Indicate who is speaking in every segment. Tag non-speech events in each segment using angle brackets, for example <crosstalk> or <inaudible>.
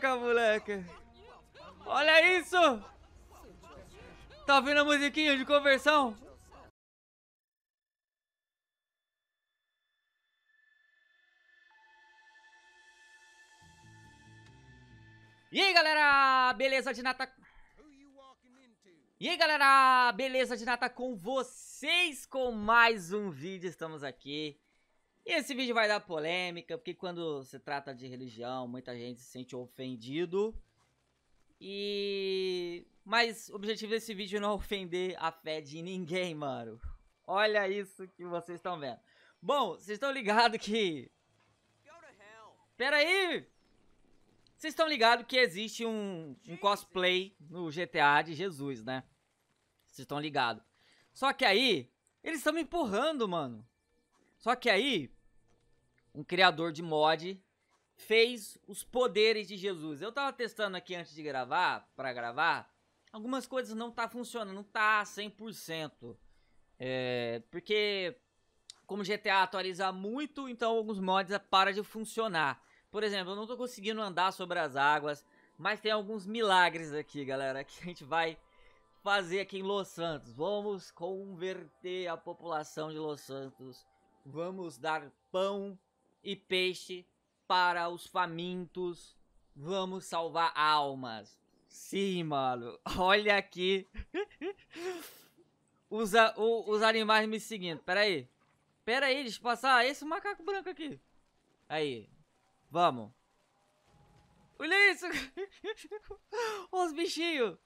Speaker 1: Caraca, moleque. Olha isso. Tá ouvindo a musiquinha de conversão? E aí, galera, beleza de nata... E aí, galera, beleza de nata com vocês com mais um vídeo. Estamos aqui e esse vídeo vai dar polêmica, porque quando se trata de religião, muita gente se sente ofendido. E. Mas o objetivo desse vídeo é não ofender a fé de ninguém, mano. Olha isso que vocês estão vendo. Bom, vocês estão ligados que. Pera aí! Vocês estão ligados que existe um, um cosplay no GTA de Jesus, né? Vocês estão ligados. Só que aí, eles estão me empurrando, mano. Só que aí, um criador de mod, fez os poderes de Jesus. Eu tava testando aqui antes de gravar, para gravar, algumas coisas não tá funcionando, não tá 100%. É, porque como GTA atualiza muito, então alguns mods para de funcionar. Por exemplo, eu não tô conseguindo andar sobre as águas, mas tem alguns milagres aqui, galera, que a gente vai fazer aqui em Los Santos. Vamos converter a população de Los Santos. Vamos dar pão e peixe para os famintos. Vamos salvar almas. Sim, mano. <laughs> Olha aqui. os, o, os animais me seguindo. Pera aí. Pera aí, deixa eu passar esse macaco branco aqui. Aí. Vamos. Olha isso. <laughs> os bichinhos. O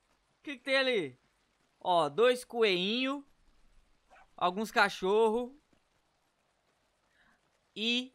Speaker 1: que, que tem ali? Ó, dois coelhinhos. Alguns cachorros. E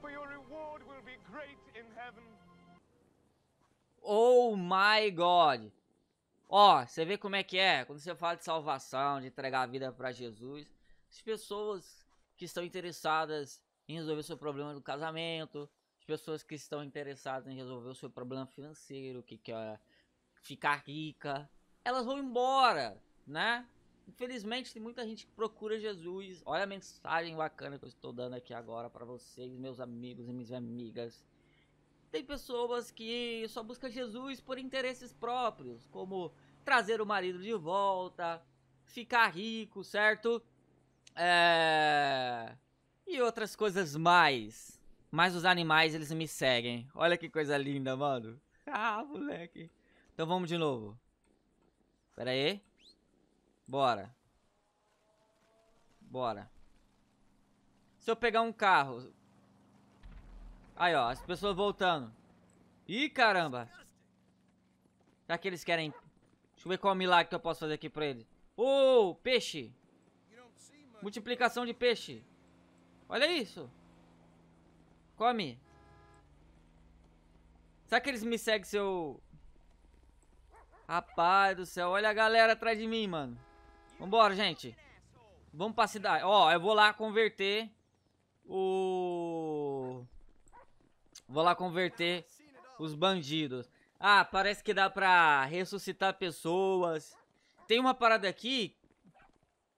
Speaker 1: for your reward will be great in heaven. Oh my God! Ó, você vê como é que é? Quando você fala de salvação, de entregar a vida para Jesus, as pessoas que estão interessadas em resolver seu problema do casamento, as pessoas que estão interessadas em resolver o seu problema financeiro, que quer ficar rica, elas vão embora, né? Infelizmente, tem muita gente que procura Jesus. Olha a mensagem bacana que eu estou dando aqui agora para vocês, meus amigos e minhas amigas. Tem pessoas que só buscam Jesus por interesses próprios, como trazer o marido de volta, ficar rico, certo? É... E outras coisas mais. Mas os animais, eles me seguem. Olha que coisa linda, mano. <laughs> Ah, moleque. Então vamos de novo. Pera aí. Bora. Bora. Se eu pegar um carro... Aí, ó, as pessoas voltando. Ih, caramba. Será que eles querem... Deixa eu ver qual milagre que eu posso fazer aqui pra eles. Ô, oh, peixe. Multiplicação de peixe. Olha isso. Come. Será que eles me seguem seu Rapaz do céu, olha a galera atrás de mim, mano. Vambora, gente. Vamos pra cidade. Ó, eu vou lá converter o... Vou lá converter os bandidos. Ah, parece que dá pra ressuscitar pessoas. Tem uma parada aqui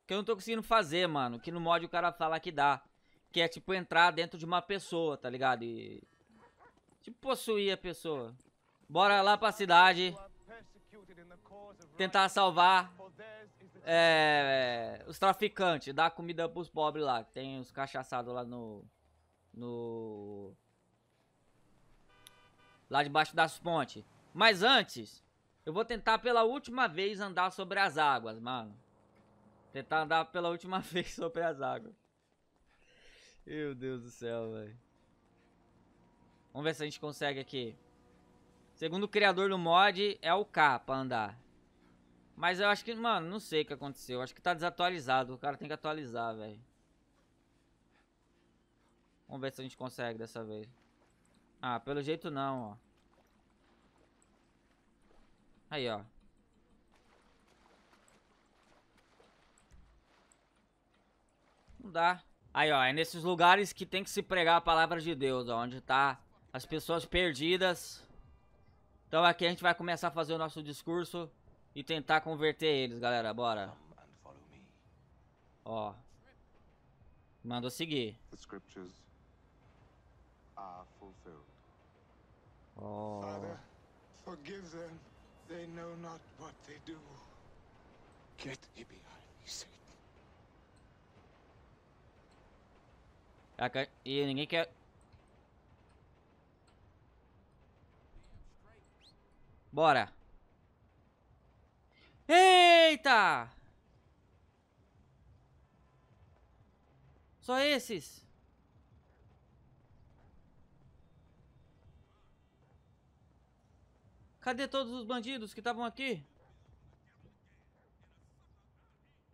Speaker 1: que eu não tô conseguindo fazer, mano. Que no mod o cara fala que dá. Que é, tipo, entrar dentro de uma pessoa, tá ligado? E... Tipo, possuir a pessoa. Bora lá pra cidade. Tentar salvar é, os traficantes, dá comida pros pobres lá. Tem os cachaçados lá no. No. Lá debaixo das pontes. Mas antes, eu vou tentar pela última vez andar sobre as águas, mano. Tentar andar pela última <laughs> vez sobre as águas. Meu Deus do céu, velho. Vamos ver se a gente consegue aqui. Segundo o criador do mod, é o K pra andar. Mas eu acho que, mano, não sei o que aconteceu. Acho que tá desatualizado. O cara tem que atualizar, velho. Vamos ver se a gente consegue dessa vez. Ah, pelo jeito não, ó. Aí, ó. Não dá. Aí, ó, é nesses lugares que tem que se pregar a palavra de Deus, ó, onde tá as pessoas perdidas. Então aqui a gente vai começar a fazer o nosso discurso e tentar converter eles, galera. Bora. Ó. Mandou seguir. Oh. Father, forgive them. They know not what they do. Get behind me, Satan. É e ninguém quer... Bora. Eita! Só esses? Cadê todos os bandidos que estavam aqui?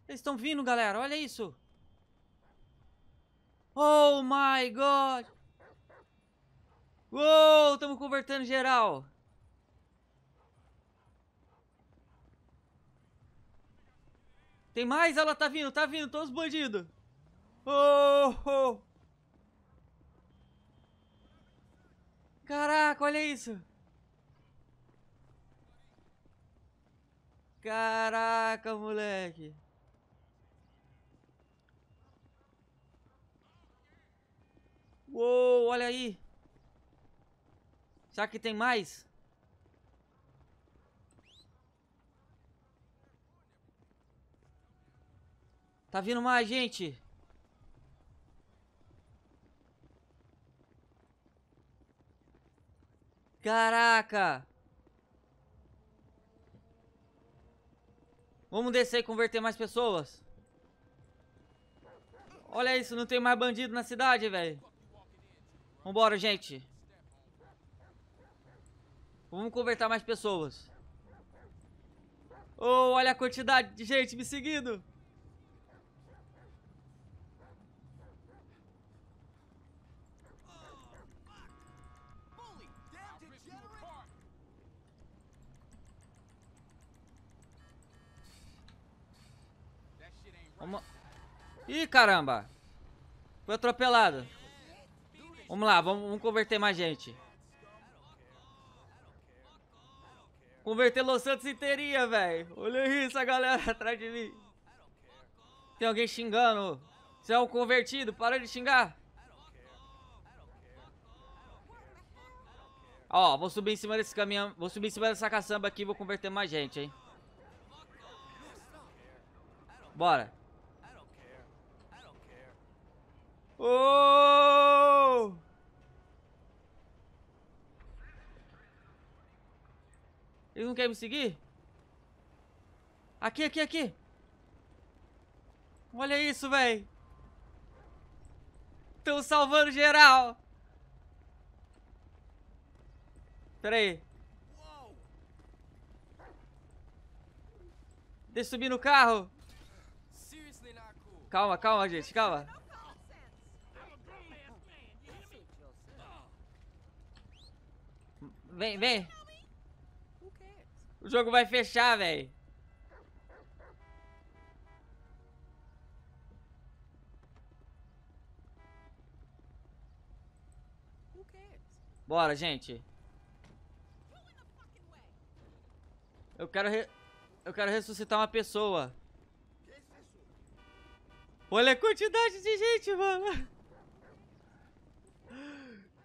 Speaker 1: Eles estão vindo, galera. Olha isso. Oh, my God. Uou, estamos convertendo geral. Tem mais? Ela tá vindo, tá vindo, todos os bandidos. Oh, oh. Caraca, olha isso. Caraca, moleque. Uou, olha aí. Será que tem mais? Tá vindo mais, gente. Caraca. Vamos descer e converter mais pessoas. Olha isso, não tem mais bandido na cidade, velho. Vambora, gente. Vamos converter mais pessoas. Oh, olha a quantidade de gente me seguindo. Vamos... Ih, caramba. Foi atropelado. Vamos lá, vamos, vamos converter mais gente. Converter Los Santos inteirinha, velho. Olha isso, a galera <laughs> atrás de mim. Tem alguém xingando. Você é um convertido, para de xingar. Ó, vou subir em cima desse caminhão. Vou subir em cima dessa caçamba aqui e vou converter mais gente, hein? Bora. Oh! Eles não querem me seguir? Aqui, aqui, aqui! Olha isso, véi! Estão salvando geral! Pera aí. Deixa eu subir no carro. Calma, calma, gente, calma. Vem, vem. O jogo vai fechar, velho. Bora, gente. Eu quero re... Eu quero ressuscitar uma pessoa. Olha a quantidade de gente, mano.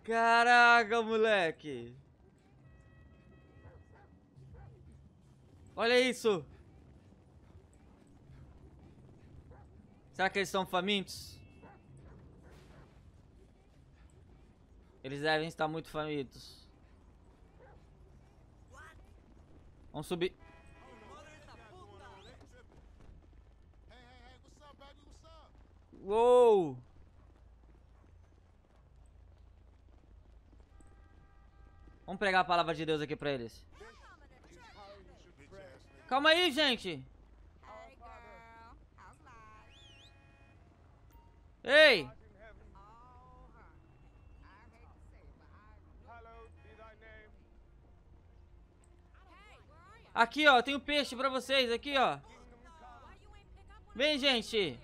Speaker 1: Caraca, moleque. Olha isso! Será que eles são famintos? Eles devem estar muito famintos. Vamos subir. Uou! Vamos pregar a palavra de Deus aqui pra eles. Calma aí, gente. Ei! Aqui, ó, tem um peixe pra vocês, aqui, ó. Vem, gente.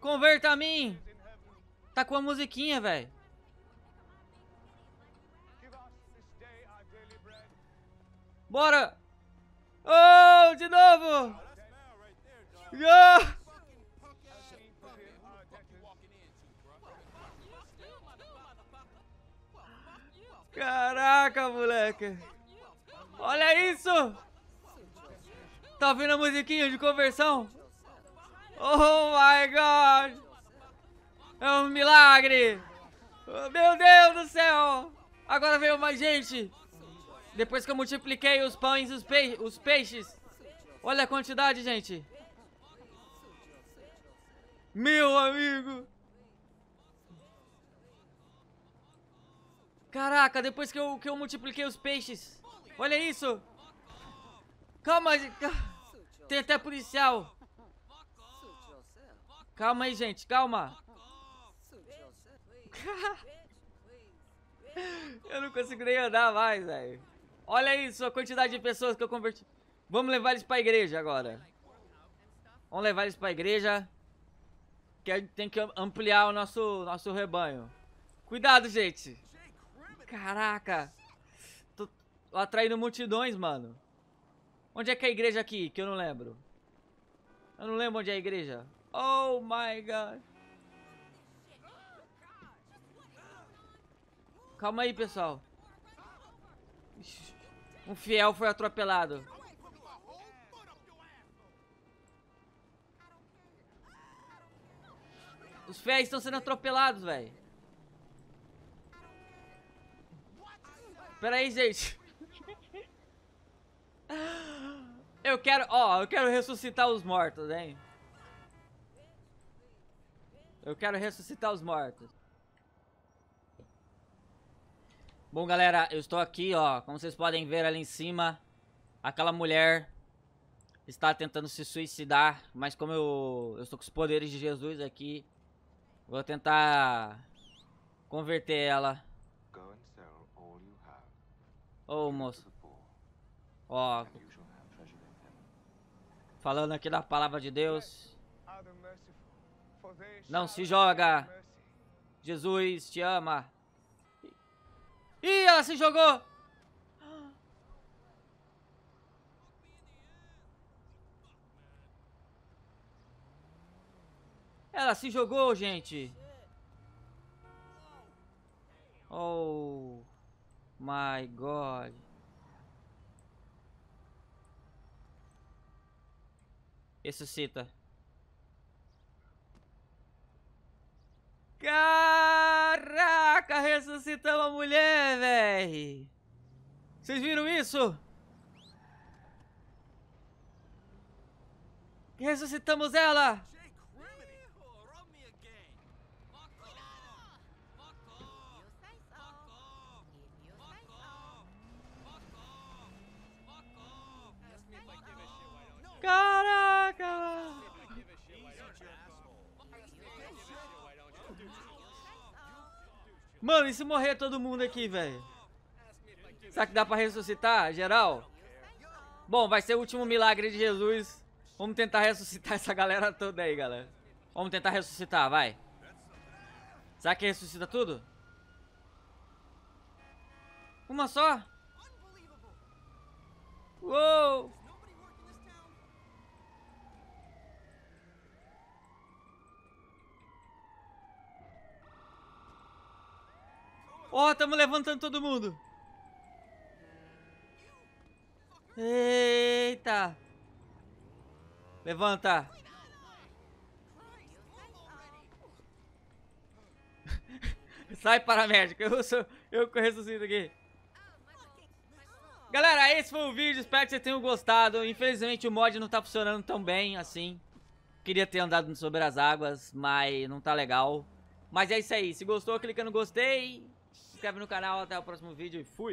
Speaker 1: Converta a mim. Tá com a musiquinha, velho. Bora! Oh, de novo! Ah! Caraca, moleque! Olha isso! Tá ouvindo a musiquinha de conversão? Oh my god! É um milagre! meu Deus do céu! Agora veio mais gente! Depois que eu multipliquei os pães e os, pei os peixes. Olha a quantidade, gente. Meu amigo. Caraca, depois que eu, que eu multipliquei os peixes. Olha isso. Calma. Tem até policial. Calma aí, gente. Calma. <laughs> eu não consigo nem andar mais, velho. Olha isso, a quantidade de pessoas que eu converti. Vamos levar eles pra igreja agora. Vamos levar eles pra igreja. Que a gente tem que ampliar o nosso, nosso rebanho. Cuidado, gente. Caraca. Tô atraindo multidões, mano. Onde é que é a igreja aqui? Que eu não lembro. Eu não lembro onde é a igreja. Oh my god. Calma aí, pessoal. Ixi. Um fiel foi atropelado. Os fiéis estão sendo atropelados, velho. Pera aí, gente. Eu quero, ó, eu quero ressuscitar os mortos, hein. Eu quero ressuscitar os mortos. Bom, galera, eu estou aqui, ó, como vocês podem ver ali em cima, aquela mulher está tentando se suicidar, mas como eu, eu estou com os poderes de Jesus aqui, vou tentar converter ela. Ô, oh, moço. Ó, falando aqui da palavra de Deus. Não se joga. Jesus te ama. Ih, ela se jogou! Ela se jogou, gente. Oh my god. Ressuscita. Caraca, ressuscitamos a mulher, velho. Vocês viram isso? Ressuscitamos ela! Mano, e se morrer todo mundo aqui, velho? Será que dá pra ressuscitar, geral? Bom, vai ser o último milagre de Jesus. Vamos tentar ressuscitar <laughs> essa galera toda aí, galera. Vamos tentar ressuscitar, vai. Será que ressuscita tudo? Uma só? Uou! Ó, oh, tamo levantando todo mundo. Eita. Levanta. <laughs> Sai, paramédico. Eu, sou, eu ressuscito aqui. Galera, esse foi o vídeo. Espero que vocês tenham gostado. Infelizmente, o mod não tá funcionando tão bem assim. Queria ter andado sobre as águas, mas não tá legal. Mas é isso aí. Se gostou, clica no gostei inscreve no canal, até o próximo vídeo e fui!